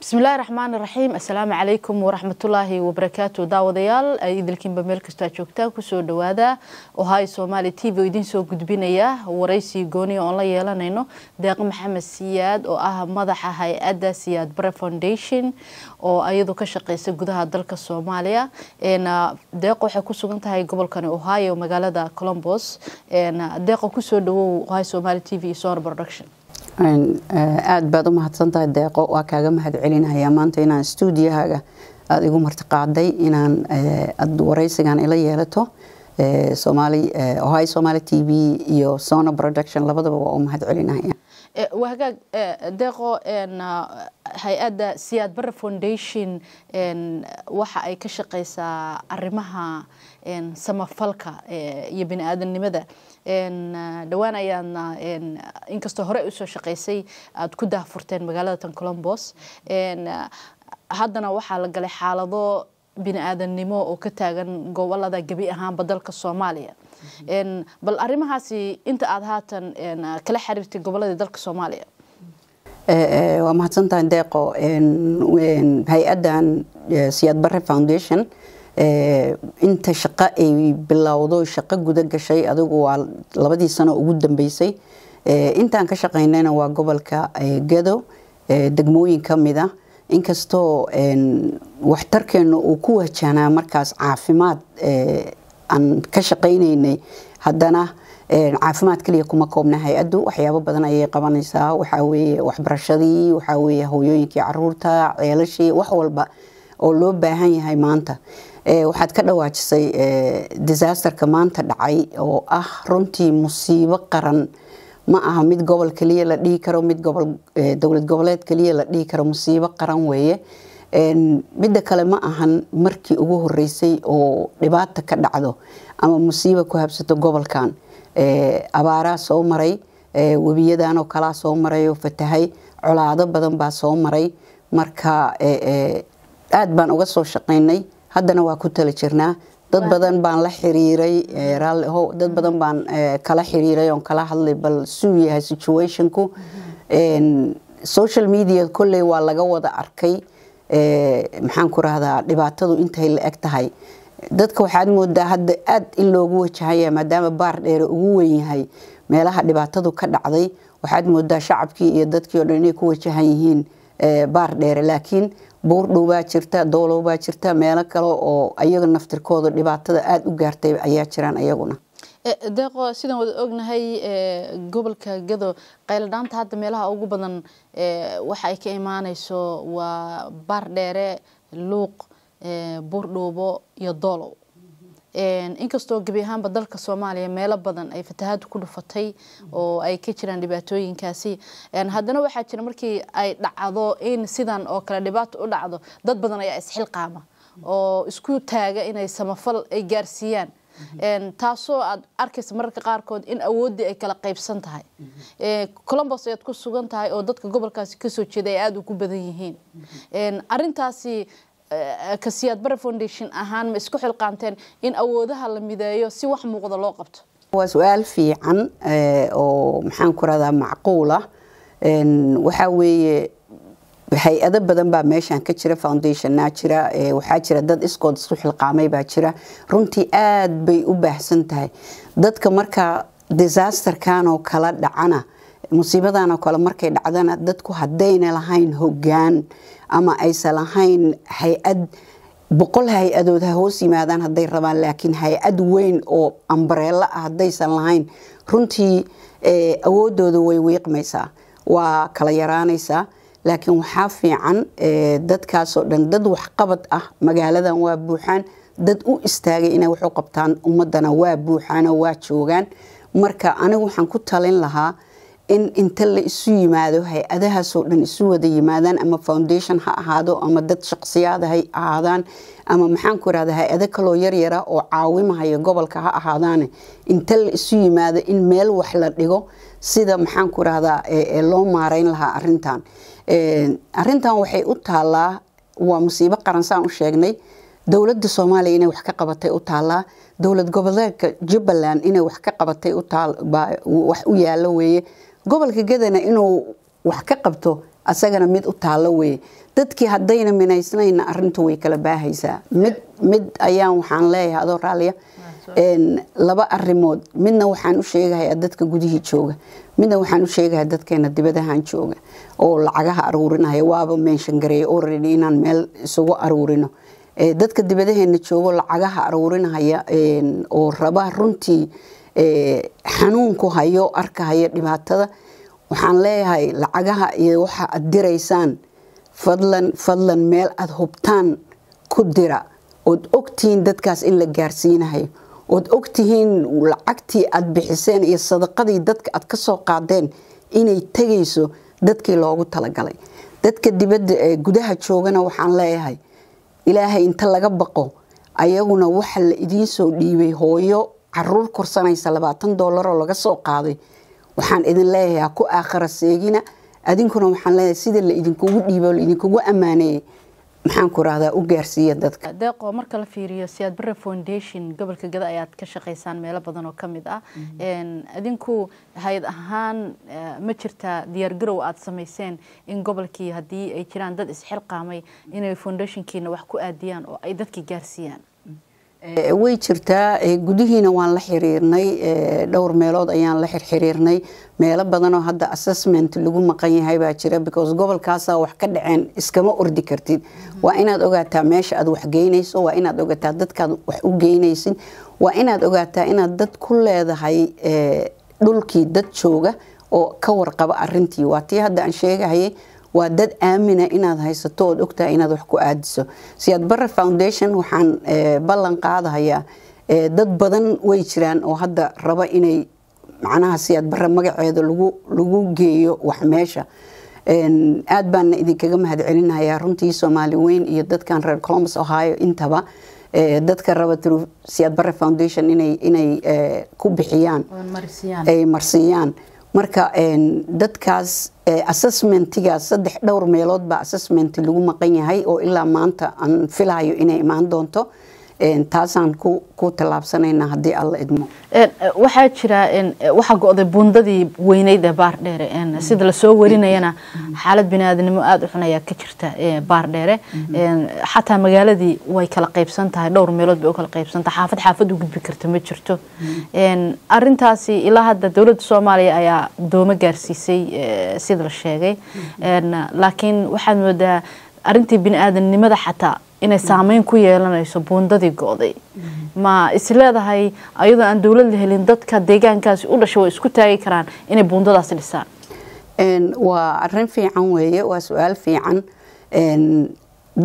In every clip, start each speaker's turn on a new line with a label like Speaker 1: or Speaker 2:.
Speaker 1: بسم الله الرحمن الرحيم السلام عليكم ورحمة الله وبركاته داوديال إذا كنت بملك استاجوكتا كسور دوادا وهاي سومالي تي في ودين سو قدبين اياه وريسي قوني الله يلا نينو داق محمد سياد وآها مضحة هاي أدا سياد برا فونديشن و أيضو كشقي سيقودها دلك سوماليا إن داقو حكو سوغنت هاي قبل كان وهاي ومقالة دا كولومبوس إن داقو كسور دو وهاي سومالي تي في سور برودكشن
Speaker 2: Eh, aad baad u mahadsantahay deeqo waa kaaga mahad maanta inaan stuudiyahaaga aada igu martiqaaday inaan eh, waraysigan ila yeelato soomaali ohi eh, somaali t v iyo sona production labadaba waa u mahad
Speaker 1: wahagaag deeqo hay-adda siyaad barre foundation waxa ay ka shaqeysaa arrimaha samafalka e, iyo bini aadamnimada dhowaan ayaadna inkastoo hore usoo shaqeysay aada ku daahfurteen magaalada tan colombos haddana waxaa la galay xaalado bini aadamnimo oo ka taagan gobolada gebi ahaanba dalka soomaaliya mm-hmm. bal arrimahaasi inta aad haatan kala xariirtay gobolada dalka soomaaliya
Speaker 2: Eh, eh, waa mahadsantahay deeqo hay-adan eh, siyaadbare foundation inta shaqo ay bilowdo shaqo guda gashay adigu waa labadii sano ugu dambeysay intaan ka shaqaynayna waa gobolka gado degmooyin ka mid ah inkastoo waxtarkeenu uu ku wahjahnaa markaas caafimaad aan ka shaqaynaynay haddana caafimaad kaliya kuma koobna hay-addu waxyaabo badan ayay qabanaysaa waxaaweeye waxbarashadii waxaaweeye hooyooyinkii caruurta ceelashii wax walba oo loo baahan yahay maanta waxaad ka dhawaajisay disasterka maanta dhacay oo ah runtii musiibo qaran ma aha mid gobol kaliya la dhihi karo mid gobol dowlad goboleed kaliya la dhihi karo musiibo qaran weeye midda kale ma ahan markii ugu horeysay oo dhibaata ka dhacdo ama musiiba ku habsato gobolkan abaaraa soo maray webiyadanoo kalaa soo maray oo fatahay colaado badan baa soo maray marka aad baan uga soo shaqaynay haddana waa ku tala jirnaa dad badan baan la xiriiray dad badan baan kala xiriiray oon kala hadlay bal suu yahay situationku social media kolley waa laga wada arkay maxaanku rahdaa dhibaatadu intay la eg tahay dadka waxaad moodaa hadda aad in loogu wajahaya maadaama baar dheere ugu weynyahay meelaha dhibaatadu ka dhacday waxaad moodaa shacabkii iyo dadkii o dhan inay ku wajahan yihiin eh, baar dheere laakiin buurdhowbaa jirta doolow baa jirta meelo kale oo ayaga naftirkooda dhibaatada aada u gaartay ayaa jiraan ayaguna
Speaker 1: eh, deeqo sidaan wada ognahay eh, gobolka gado qayladhaanta hadda meelaha ugu badan waxa ay ka imaanayso waa baar dheere luuq buurdhuubo iyo doolow inkastoo gebi ahaanba dalka soomaaliya meelo badan ay fatahaadu ku dhufatay oo ay ka jiraan dhibaatooyinkaasi haddana waxaa jira markii ay dhacdo in sidan oo kale dhibaato u dhacdo dad badan ayaa isxilqaama oo isku taaga inay samafal ay gaarsiiyaan taasoo aad arkaysa mararka qaarkood in awooddii ay kala qaybsan tahay colombos ayaad ku sugan tahay oo dadka gobolkaasi kasoo jeeda ay aada ugu badan yihiin arintaasi Eh, eh, kasiyaad bare foundation ahaan ma isku xilqaanteen in awoodaha la mideeyo si wax muuqda loo qabto
Speaker 2: waa su-aal fiican eh, oo maxaan ku radaa macquul waxaa weeye hay-ado badan baa meeshan ka jira foundationnaa jira waxaa jira dad iskood isku xilqaamay baa jira runtii aad bay u baahsan tahay dadka markaa disasterkan oo kala dhacana musiibadan oo kale markay dhacdana dadku haddayna lahayn hoggaan ama aysan lahayn hay-ad boqol hay-adood ha hoos yimaadaan hadday rabaan laakiin hay-ad weyn oo ambareelo ah haddaysan lahayn runtii eh, awooddooda way wiiqmaysaa waa kala yaraanaysaa laakiin waxaa fiican eh, dadkaasoo dhan dad waxqabad ah magaaladan waa buuxaan dad u istaagay inay wax u qabtaan ummaddana waa buuxaan oo waa joogaan marka anigu waxaan ku talin lahaa in inta la isu yimaado hay-adahaasoo dhan isu wada yimaadaan ama foundation ha ahaado ama dad shaqsiyaada ha ahaadaan ama maxaanku irahda hay-ado kaloo yaryara oo caawimahaya gobolka ha ahaadaane inta la isu yimaado in meel wax la dhigo sida maxaanku irahdaa loo maareyn lahaa arintan arintan waxay u taalaa waa musiibo qaransaan u sheegnay dowladda soomaaliya inay wax ka qabatay u taalaa dowlad goboleedka jubbaland inay wax ka qabatay wax u yaalo weeye gobolka gadana inuu wax ka qabto asagana mid u taalo weye dadkii haddayna minaysnayna arintu way kala baahaysaa mid mid ayaan waxaan leeyahay adoo raaliya laba arimood midna waxaan u sheegahayaa dadka gudihii jooga midna waxaan u sheegahay dadkeena dibadahan jooga oo lacagaha aruurinaya waaba meenshan gareeya inaan meel isugu aruurino dadka dibadaheena joogo lacagaha aruurinaya oo raba runtii xanuunku hayo arkahaya dhibaatada waxaan leeyahay lacagaha iyo waxa aad diraysaan fadlan fadlan meel aad hubtaan ku dira ood ogtihiin dadkaas in la gaarsiinahayo ood ogtihiin lacagtii aad bixiseen iyo sadaqadii dadka aad kasoo qaadeen inay tegayso dadkii loogu talagalay dadka dibadda ee gudaha joogana waxaan leeyahay ilaahay inta laga baqo ayaguna waxa la idiin soo dhiibay hooyo caruur korsanaysa labaatan doolaroo laga soo qaaday waxaan idin leeyahaa ku aakhara seegina adinkuna waxaan leeyahay sida la idinkugu dhiibo la idinkugu ammaaneeyey maxaan ku rahdaa u gaarsiiya dadka
Speaker 1: deeqo marka la fiiriyo siyaad bare foundation gobolka gada ayaad ka shaqaysaan meelo badan oo kamid ah mhm. adinku hay-ad ahaan eh, ma jirtaa diyaargarow aad samayseen in gobolkii haddii ay jiraan dad isxilqaamay inay foundationkiina wax ku aadiyaan oo ay dadka gaarsiiyaan
Speaker 2: Eh, way jirtaa eh, gudihiina waan la xiriirnay eh, dhowr meelood ayaan la xirxiriirnay meelo badanoo hadda assessment lagu maqan yahay baa jira because gobolkaasa wax ka dhaceen iskama ordi kartid waa inaad ogaataa meesha aad wax geynayso waa inaad ogaataa dadkaad wax u geynaysid waa inaad ogaataa inaad dad ku leedahay dhulkii dad jooga oo ka warqaba arintii waa tii hadda aan sheegahayay waa dad aamina inaad haysato ood ogtaha inaad wax ku aadiso siyaad bare foundation waxaan eh, ballan qaadahayaa eh, dad badan way jiraan oo hadda raba inay macnaha siyaad bare magaceeda lagu geeyo wax meesha aad baana idinkaga mahadcelinayaa runtii soomaali weyn iyo dadkan reer colombus ohio intaba eh, dadka raba tru siyaad bare foundation inay ku bixiyaan ay marsiiyaan marka dadkaas eh, assessmentigaas saddex dhowr meelood baa assessment lagu maqan yahay oo ilaa maanta aan filahayo inay imaan doonto taasaan ku tallaabsanayna haddii alla idmo e, waxaa jira e, waxaa go-day buundadii
Speaker 1: weyneyd ee baardheere mm-hmm. sida lasoo warinayana mm-hmm. xaalad biniaadanimo aada u xun ayaa ka jirta e, baardheere mm-hmm. xataa magaaladii way kala qaybsan tahay dhowr meelood bay u kala qaybsan tahay xaafad xaafad u gudbi karta ma jirto arintaasi ilaa hadda dowladda soomaaliya ayaa doomo gaarsiisay sida la sheegay laakiin waxaad moodaa arintii bini-aadamnimada xataa inay saameyn ku yeelanayso buundadii go-day ma isleedahay ayadoo aan dowlad la helin dadka deegaankaasi u dhasha way isku taagi karaan inay
Speaker 2: buundadaas dhisaan waa arin fiican weeye waa su-aal fiican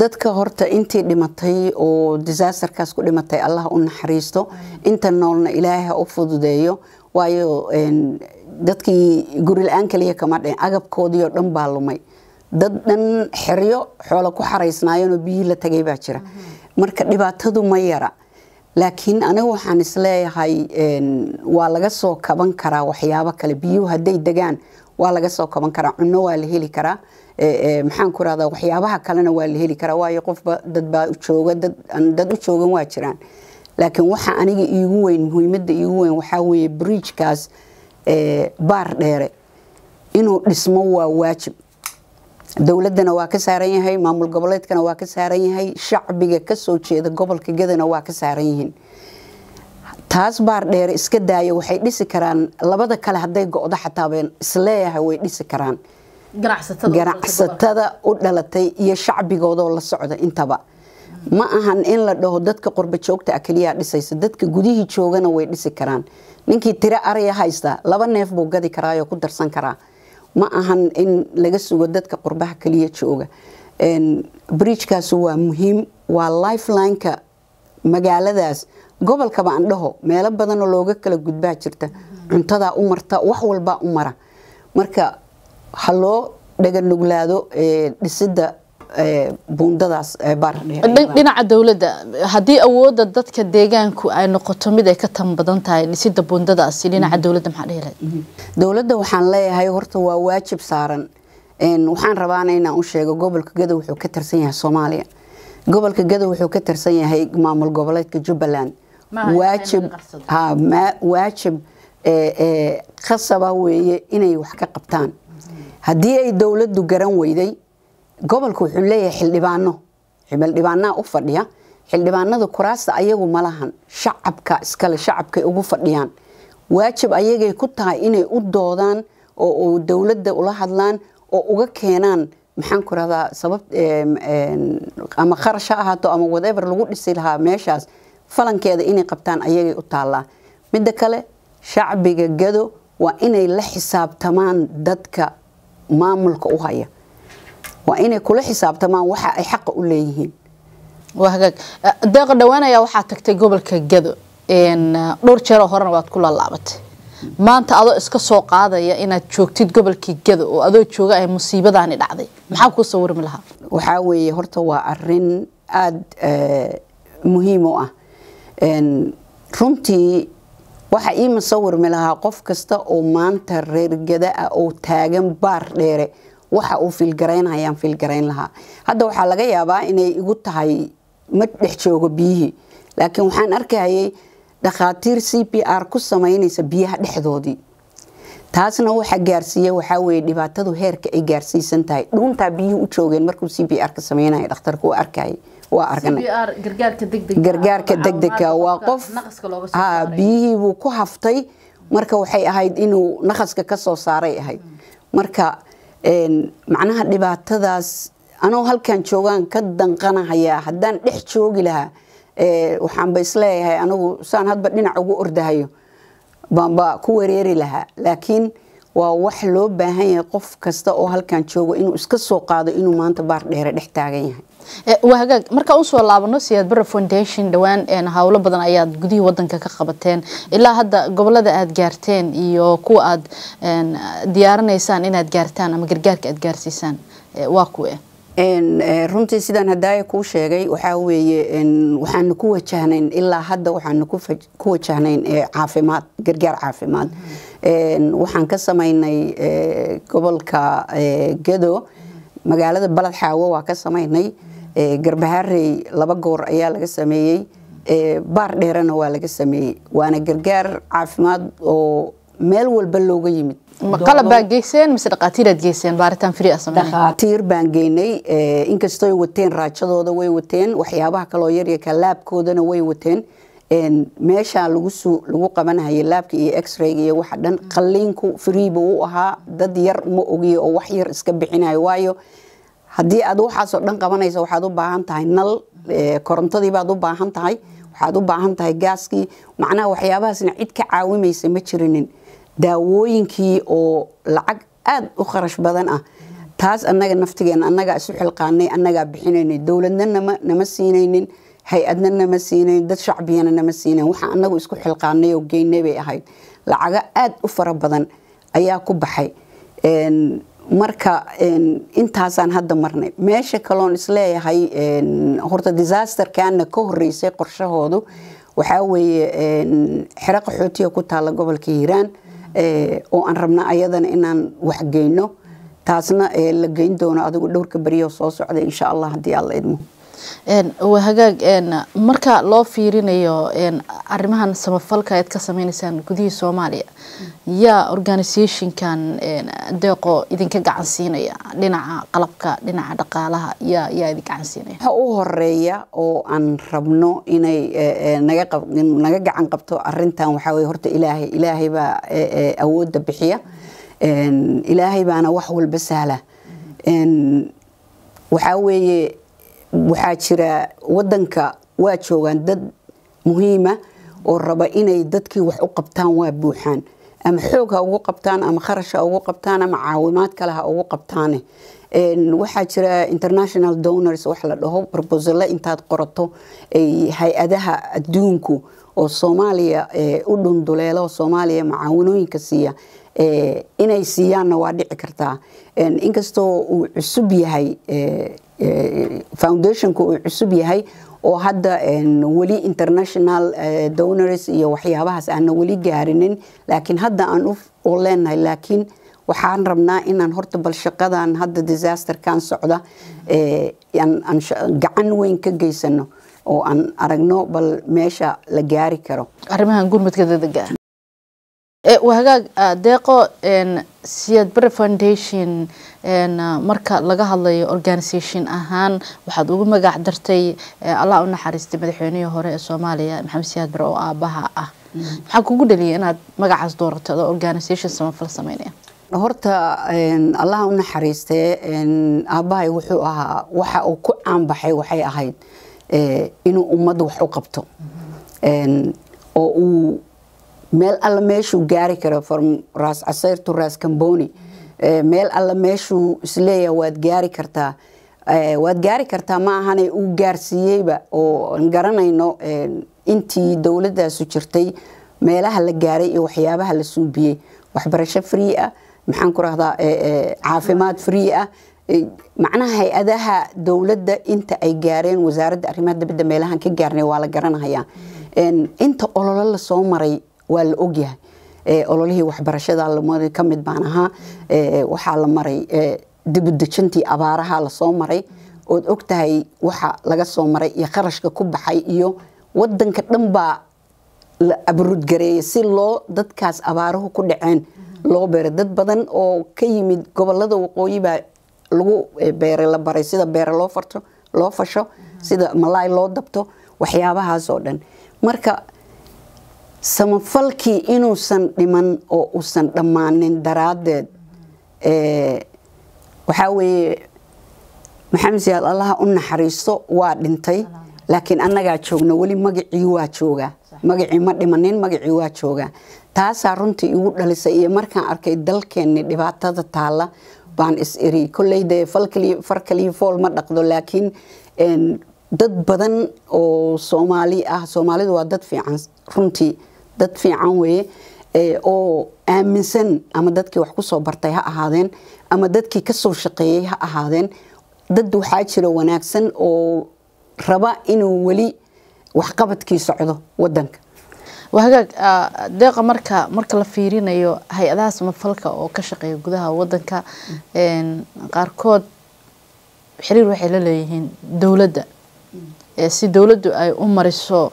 Speaker 2: dadka horta intii dhimatay oo disaasterkaas ku dhimatay allah u naxariisto inta noolna ilaaha u fududeeyo waayo dadkii guri la-aan kaliya kama dhicin agabkoodii oo dhan baa lumay dad dhan xeryo xoola ku xaraysnaayeenoo biyihii la tagay baa jira marka dhibaatadu ma yara laakiin aniga waxaan isleeyahay waa laga soo kaban karaa waxyaabo kale biyuhu hadday degaan waa laga soo kaban karaa cunno waa la heli karaa e, e, maxaan ku rahdaa waxyaabaha kalena waa la heli karaa waayo qofba dadbaa jooga dad u joogan waa jiraan laakiin waxa aniga iigu weyn muhiimadda iigu weyn waxaa weeye bridgekaas e, baar dheere inuu dhismo waa waajib dowladana waa ka saaran yahay maamul goboleedkana waa ka saaran yahay shacbiga kasoo jeeda gobolka gedana waa ka saaran yihiin taas baar dheer iska daaya waxay dhisi karaan labada kale hadday go-do xataabeen isleeyahay way dhisi karaan ganacsatada u dhalatay iyo shacbigoodoo la socda intaba ma ahan in la dhaho dadka qorba joogta a ah keliyaa dhisaysa dadka gudihii joogana way dhisi karaan ninkii tiro araya haysta laba neef buu gadi karaayo ku darsan karaa ma ahan in laga sugo dadka qurbaha kaliya jooga bridgekaasu waa muhiim waa lifelineka magaaladaas gobolkaba aan dhaho meelo badanoo looga kala gudbaa jirta cuntadaa u marta wax walbaa u mara marka ha loo dhaganuglaado dhisidda buundadaasbaardhinaca dowladda haddii awoodda dadka deegaanku
Speaker 1: ay noqoto mid ay ka tan badan tahay dhisida buundadaasi dhinaca mm-hmm. dowladda maxaa dhehela mm-hmm.
Speaker 2: dowladda waxaan leeyahay horta waa waajib saaran waxaan rabaana inaan u sheego gobolka gadow wuxuu ka tirsan yahay soomaaliya gobolka gadow wuxuu ka tirsan yahay maamul goboleedka jubbaland waajib waajib qasaba e, e, weeye inay wax ka qabtaan mm-hmm. haddii ay dowladdu garan weyday gobolku wuxuu leeyahay xildhibaano xildhibaanaa u fadhiya xildhibaanada kuraasta ayagu malahan shacabka iskale shacabkay ugu fadhiyaan waajib ayagay ku tahay inay u doodaan oo dowladda ula hadlaan oo uga keenaan maxaan ku rahdaa sabab ama kharash ha ahaato ama whatever lagu dhisi lahaa meeshaas falankeeda inay qabtaan ayagay u taallaa midda kale shacbiga gado waa inay la xisaabtamaan dadka maamulka u haya waa inay kula xisaabtamaan waxa ay xaqa u leeyihiin deeqa dhawaanaya waxaa tagtay gobolka gado
Speaker 1: dhowr jeeroo horena waad ku laalaabatay maanta adoo iska soo qaadaya inaad
Speaker 2: joogtid gobolka gado oo adoo jooga ay musiibadaani dhacday maxaa kuusoo warmi lahaa waxaa weeye horta waa arin aada eh, muhiim u ah runtii waxaa ii musawirmi lahaa qof kasta oo maanta reer gada ah oo taagan baar dheere waxa uu fiilgaraynayaan fiilgarayn lahaa hadda waxaa laga yaabaa inay igu tahay ma dhex joogo biyihii laakiin waxaan arkahayay dhakhaatiir c p r ku samaynaysa biyaha dhexdoodii taasna waxa gaarsiiya waxaa weye dhibaatadu heerka ay gaarsiisan tahay dhuuntaa biyuhu u joogeen markuu c p r ka sameynaya dhakhtarku waa arkayay waa arganay
Speaker 1: degdega waa qof
Speaker 2: biyihii buu ku haftay marka waxay ahayd inuu naqaska ka soo saaray ahayd marka macnaha dhibaatadaas anoo halkan joogaan ka danqanahayaa haddaan dhex joogi lahaa waxaanba isleeyahay anigu saan hadba dhinac ugu ordahayo baanba ku wareeri lahaa laakiin waa wax loo baahan yahay qof kasta oo halkan joogo inuu iska soo qaado inuu maanta baar dheere dhex taagan yahay Eh, waa hagaag markaa usoo laabano siyaad barre foundation dhowaan howlo badan ayaad
Speaker 1: gudihii wadanka ka qabateen ilaa hadda gobolada aad gaarteen iyo kuwa aad diyaarinaysaan inaad gaartaan ama gargaarka aad gaarsiisaan eh, waa kuwe
Speaker 2: eh, runtii sidaan hadaaya kuu sheegay waxaa weeye waxaanu ku wajahnayn ilaa hadda waxaanu ku wajahnayn caafimaad gargaar caafimaad waxaan ka samaynay gobolka gado magaalada balad xaawo waa ka samaynay Eh, garbahaarey laba goor ayaa laga sameeyey eh, baar dheerana waa laga sameeyey waana gargaar caafimaad oo meel walba looga yimid maqalab baan geynay eh, inkastoo wateen raajadooda way wateen waxyaabaha kale oo yar laabkoodana way wateen meeshaa lagu soo lagu laabka iyo x-rayga iyo waxa dhan qalliinku firiiba uu ahaa dad yar ma ogiyo oo wax yar iska bixinayo waayo haddii aad waxaasoo dhan qabanaysa waxaad u baahan tahay nal eh, korontadiibaad u baahan tahay waxaad u baahan tahay gaaskii macnaha waxyaabahaasna cid ka caawimaysa ma jirinin daawooyinkii oo lacag aad u kharash badan ah taas annaga naftigeena annagaa isu xilqaanay annagaa bixinayna dowladna nama nama siinaynin hay-adna nama siinayn dad shacbigana nama siinayn waxaa annagu isku xilqaanay oo geynay bay ahayd lacago aada u fara badan ayaa ku baxay marka intaasaan hadda marnay meesha kaloon isleeyahay horta disasterkaana ka horeysay qorshahoodu waxaa weeye xero qaxootiga ku taalla gobolka hiiraan e, oo aan rabna ayadana inaan wax geyno taasna e, la geyn doono adigu dhowrka beriyo soo socda insha allah haddii aala idmo waa hagaag marka loo fiirinayo
Speaker 1: arimahan samafalka aad ka sameyneysaan gudihii soomaaliya yaa organisationkan deeqo idinka gacan siinaya dhinaca qalabka dhinaca dhaqaalaha yaa yaa
Speaker 2: idin gacan siinaya waxa u horeeya oo aan rabno inay e, e, naga gacan qabto arintan waxaa weye horta ilaahay ilaahay baa e, awoodda bixiya ilaahay baana wax walba sahla waxaa weeye waxaa jira wadanka waa joogaan dad muhiima oo raba inay dadkii wax u qabtaan waa buuxaan ama xoog ha ugu qabtaan ama kharasha ugu qabtaan ama caawimaad kale ugu qabtaane waxaa jira international donors wax la dhaho proposalo intaad qorato hay-adaha adduunku oo soomaaliya u dhunduleela oo soomaaliya macaawanooyinka siiya inay siiyaanna waa dhici kartaa inkastoo uu cusub yahay foundationka uu cusub yahay oo hadda weli international eh, donors iyo waxyaabahaas aana weli gaarinin laakiin hadda aan u leenahay laakiin waxaan rabnaa inaan horta bal shaqadan hadda disasterkan socda eh, gacan weyn ka geysano oo aan aragno bal meesha la gaari karo arimahan gurmudka Eh, wahagaag ah, deeqo
Speaker 1: siyad bare foundation ah, marka laga hadlayo organisation ahaan waxaad ugu magac dartay eh, allah u naxariistay madaxweynihii hore ee soomaaliya maxamed siyaad oo aabaha ah maxaa kugu dhaliyay inaad magacaas dooratay adoo samafal sameynaya
Speaker 2: horta allah u naxariistay aabahay wuxuu ahaa waxa uu ku caanbaxay waxay ahayd eh, inuu ummadda wax u qabto mm-hmm. oo uu meel alla meeshuu gaari karo from raas casayrtu raas kamboni eh, meel alla meeshuu isleeya waad gaari kartaa eh, waad gaari kartaa ma ahane uu gaarsiiyeyba oo garanayno eh, intii dowladaasu jirtay meelaha la gaaray iyo waxyaabaha la suubiyey waxbarasho free ah maxaan ku rahdaa caafimaad free ah macnaha hay-adaha dowladda inta ay gaareen wasaaradda arrimaha dabadda meelahaan ka gaarnay waa la garanhayaa inta ololo lasoo maray waa la ogyahay ololihii waxbarashada ka mid baan ahaa waxaa la maray dibudejintii abaaraha lasoo maray ood og tahay waxa laga soo maray iyo qarashka ku baxay iyo wadanka dhan baa la abarudgareeyay si loo dadkaas abaaruhu ku dhaceen loo beeray dad badan oo ka yimid gobolada waqooyi lagu beeray la baray sida beere loo farto loo fasho sida malaay loo dabto waxyaabahaasoo dhan marka samafalkii inuusan dhiman oo uusan dhammaanin daraaddeed waxaa weeye maxamed siyaad allaha u naxariiso waa dhintay laakiin annagaa joogna weli magacii waa joogaa magacii ma dhimanin magacii waa joogaa taasaa runtii igu dhalisay iyo markaan arkay dalkeenni dhibaatada taalla baan is iri kolleydee far kaliya fool ma dhaqdo laakiin dad badan oo soomaali ah soomaalidu waa dad fiican runtii dad fiican weye eh, oo aaminsan ama dadkii wax kusoo bartay ha ahaadeen ama dadkii kasoo shaqeeyey ha ahaadeen dad waxaa jira wanaagsan oo raba inuu weli waxqabadkii socdo wadanka
Speaker 1: wahagaag ah, deeqa marka marka la fiirinayo hay-adaha samafalka oo ka shaqeeya gudaha wadanka qaarkood xiriir waxay la leeyihiin dowladda eh, si dowladdu ay u mariso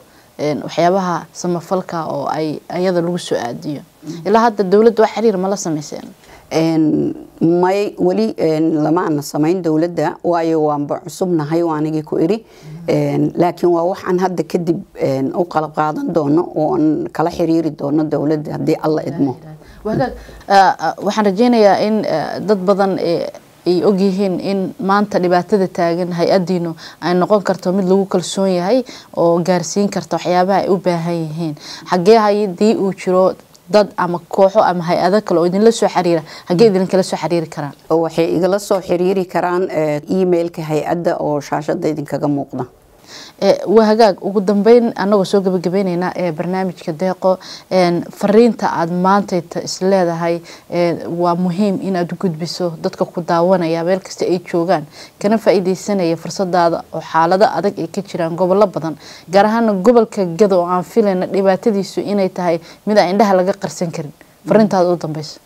Speaker 1: waxyaabaha samafalka
Speaker 2: oo ay ayada lagu soo aadiyo ilaa hadda dowladda wax xiriir ma la samayseen may weli lama samayn dowladda waayo waanba cusubnahay oo anigii ku idhi laakiin waa wax aan hadda kadib u qalab qaadan doono oo aan kala xiriiri doono dowladda haddii alla idmo waxaan rajeynayaa
Speaker 1: in dad badan e, ay ogyihiin in maanta dhibaatada taagan hay-adiinu ay noqon karto mid lagu kalsoon yahay oo gaarsiin karta waxyaabaha ay u baahan yihiin xagee hadii uu jiro dad ama kooxo ama hay-ado kale oo idinla soo xiriira hagee
Speaker 2: idinkala soo xiriiri karaan waxay igala soo xiriiri karaan eh, emailka hay-adda oo shaashada idinkaga muuqda Eh, wahagaag ugu dambeyn anagoo soo gabagabeyneyna ee eh,
Speaker 1: barnaamijka deeqo eh, fariinta aad maantayta isleedahay waa muhiim inaad gudbiso dadka ku daawanaya meel kasta ay joogaan kana faa fursadaada oo xaalado adag ay ka jiraan gobolo badan gaar ahaana gobolka gado oo aan filayna dhibaatadiisu inay tahay mid aan indhaha laga qarsan karin fariintaada u dambeysa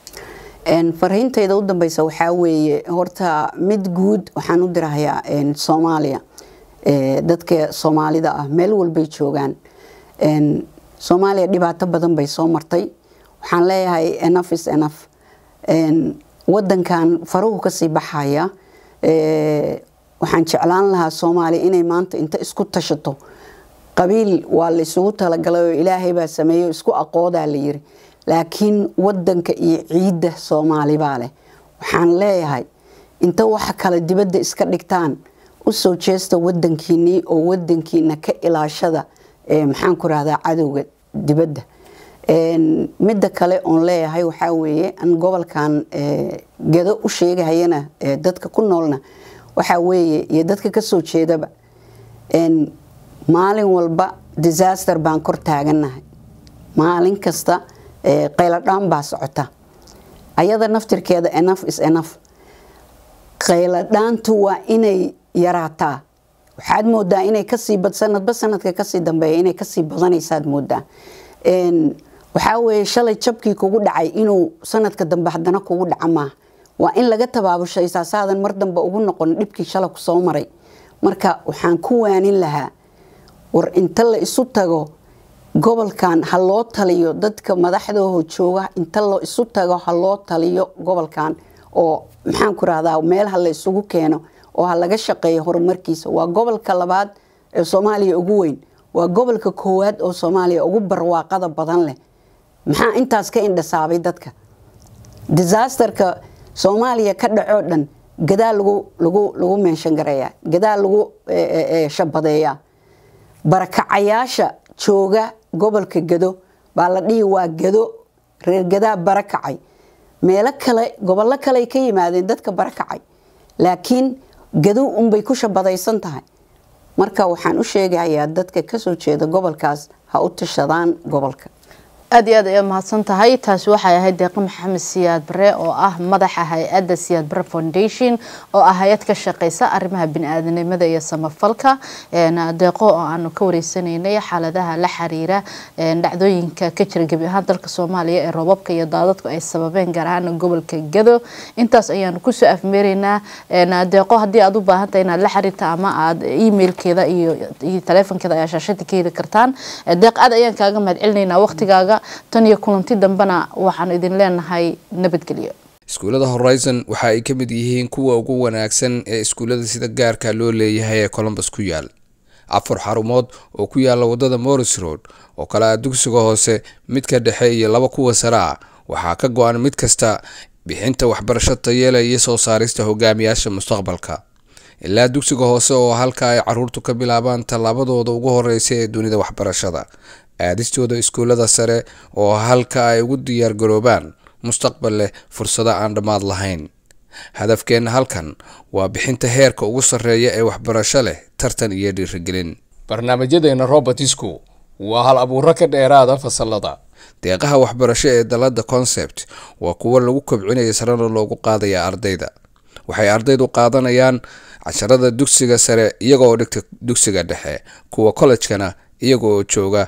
Speaker 2: fariintayda u dambeysa waxaa weeye horta mid guud waxaan u dirahayaa soomaaliya Eh, dadka soomaalida ah meel walbay joogaan soomaaliya dhibaato badan bay soo martay waxaan leeyahay enf is enf wadankan farahu kasii baxaya eh, waxaan jeclaan lahaa soomaaliya inay maanta inta isku tashato qabiil waa laisugu talagalay oo ilaahaybaa sameeyo isku aqoodaa la yiri laakiin wadanka iyo ciidda soomaalibaa leh waxaan leeyahay inta wax kale dibadda iska dhigtaan usoo jeesta wadankiinii oo wadankiina ka ilaashada maxaanku rahdaa cadowga dibadda midda kale oon leeyahay waxaa weeye an gobolkan gado u sheegahayana dadka ku noolna waxaa weeye iyo dadka kasoo jeedaba maalin walba disaster baan kor taagannahay maalin kasta qayladhaan baa socota ayada naftirkeeda enaf is enaf qayladhaantu waa inay yaraataa waxaad moodaa inay kasii sanadba sanadka kasii dambeeya inay kasii badanaysaad moodaa waxaa weeye shalay jabkii kugu dhacay inuu sanadka dambe haddana kugu dhaca maaha waa in laga tabaabusho isaasaadan mar dambe ugu noqon dhibkii shala ku soo maray marka waxaan ku waanin lahaa war inta la isu tago gobolkan ha loo taliyo dadka madaxdooho jooga inta la isu tago ha loo taliyo gobolkan oo maxaan ku rahdaa meel ha la isugu keeno oo laga shaqeeya horumarkiisa waa gobolka labaad ee soomaaliya ugu weyn waa gobolka koowaad oo soomaaliya ugu barwaaqada badan leh maxaa intaas ka indhasaabay dadka disaasterka soomaaliya ka dhacoo dhan gadaal lagu meenshangareeyaa gadaal lagu shabadeeyaa barakacayaasha jooga gobolka gado baa la dhihi waa gado reer gadaa barakacay meelo kale gobollo kaley ka yimaadeen dadka barakacay laakiin gadow unbay ku shabadaysan tahay marka waxaan u sheegayaa dadka kasoo jeeda gobolkaas ha u tashadaan gobolka
Speaker 1: aad iyo aad ayaad mahadsan tahay taasi waxay ahayd deeqa maxamed siyaadbare oo ah madaxa hay-adda siyaad foundation oo ah hay-ad ka shaqeysa arrimaha bini-aadanimada iyo samafalka deeqo oo aanu ka wareysanaynay xaaladaha la xiriira dhacdooyinka ka jira gebi ahaan dalka soomaaliya ee roobabka iyo daadadku ay sababeen gaar ahaan gobolka gado intaas ayaanu kusoo afmeeraynaa deeqo haddii aad u baahan tahay inaad la xiriirta ama aad emailkeeda iyo taleefonkeeda ayaa shaashada ka heli kartaan deeq aad ayaan kaaga mahad waqtigaaga kasta tan iyo kulanti dambena waxaan idin leenahay nabadgelyo
Speaker 3: iskuullada horizon waxa ay ka mid yihiin kuwa ugu wanaagsan ee iskuullada sida gaarka loo leeyahay ee colombus ku yaal afar xarumood oo ku yaalla wadada morris road oo kale ah dugsiga hoose midka dhexe iyo laba kuwa sare ah waxaa ka go-an mid kasta bixinta waxbarasho tayeela iyo soo saarista hogaamiyaasha mustaqbalka ilaa dugsiga hoose oo halka ay caruurtu ka bilaabaan tallaabadooda ugu horeysa ee dunida waxbarashada aadistooda iskuullada sare oo halka ay ugu diyaargaroobaan mustaqbal leh fursado aan dhammaad lahayn hadafkeenna halkan waa bixinta heerka ugu sarreeya ee waxbarasho leh tartan iyo dhiirigelin barnaamijyadeena robertisku waa hal abuuro ka dheeraada fasalada deeqaha waxbarasho ee dalladda concept waa kuwo lagu kobcinaya sarena loogu qaadaya ardayda waxay ardaydu qaadanayaan casharada dugsiga sare iyaga dhigta dugsiga dhexe kuwa kollejkana iyaga oo jooga